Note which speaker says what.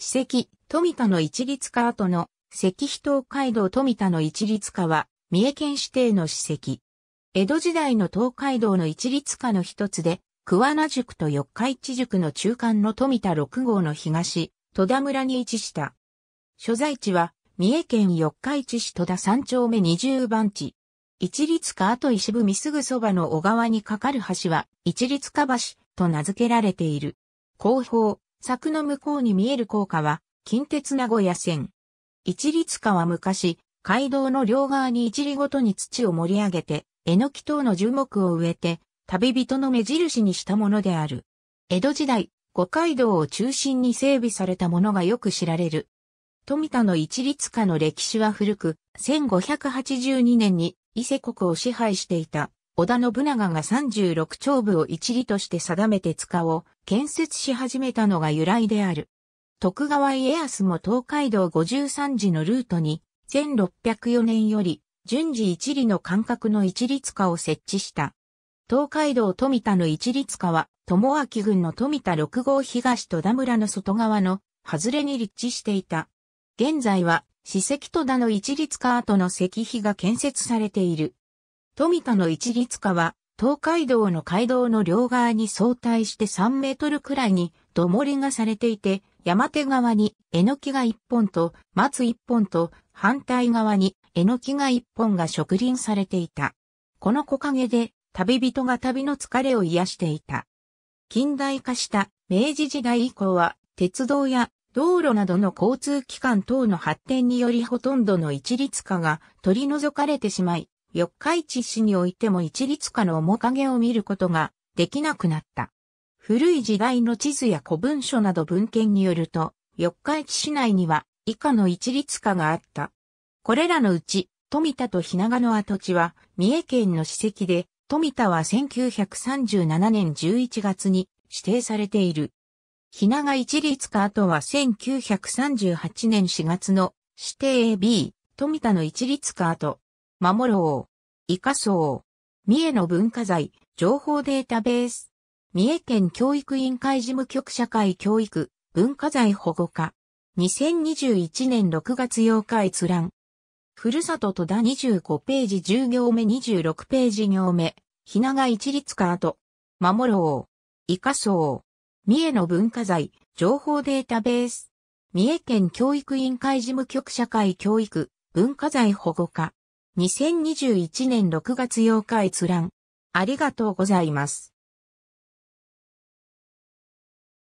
Speaker 1: 史跡、富田の一律化後の、石碑東海道富田の一律化は、三重県指定の史跡。江戸時代の東海道の一律化の一つで、桑名塾と四日市塾の中間の富田六号の東、戸田村に位置した。所在地は、三重県四日市市戸田三丁目二十番地。一律化後石踏みすぐそばの小川に架かる橋は、一律化橋と名付けられている。後方、柵の向こうに見える高架は、近鉄名古屋線。一律化は昔、街道の両側に一里ごとに土を盛り上げて、えのき等の樹木を植えて、旅人の目印にしたものである。江戸時代、五街道を中心に整備されたものがよく知られる。富田の一律化の歴史は古く、1582年に伊勢国を支配していた織田信長が36丁部を一里として定めて塚を建設し始めたのが由来である。徳川家康も東海道53次のルートに、1604年より順次一里の間隔の一里塚を設置した。東海道富田の一里塚は、友明郡の富田6号東戸田村の外側の外れに立地していた。現在は、史跡戸田の一里塚跡の石碑が建設されている。富田の一律化は、東海道の街道の両側に相対して3メートルくらいに土盛りがされていて、山手側にえのきが1本と松1本と反対側にえのきが1本が植林されていた。この木陰で旅人が旅の疲れを癒していた。近代化した明治時代以降は鉄道や道路などの交通機関等の発展によりほとんどの一律化が取り除かれてしまい、四日市市においても一律化の面影を見ることができなくなった。古い時代の地図や古文書など文献によると、四日市市内には以下の一律化があった。これらのうち、富田と日長の跡地は三重県の史跡で、富田は1937年11月に指定されている。日長一律化跡は1938年4月の指定 AB、富田の一律化跡。守ろう、生かそう。三重の文化財、情報データベース。三重県教育委員会事務局社会教育、文化財保護課。2021年6月8日閲覧。ふるさと戸田25ページ10行目26ページ行目。ひなが一律カード。守ろう。生かそう。三重の文化財、情報データベース。三重県教育委員会事務局社会教育、文化財保護課。2021年6月8日閲覧。ありがとうございます。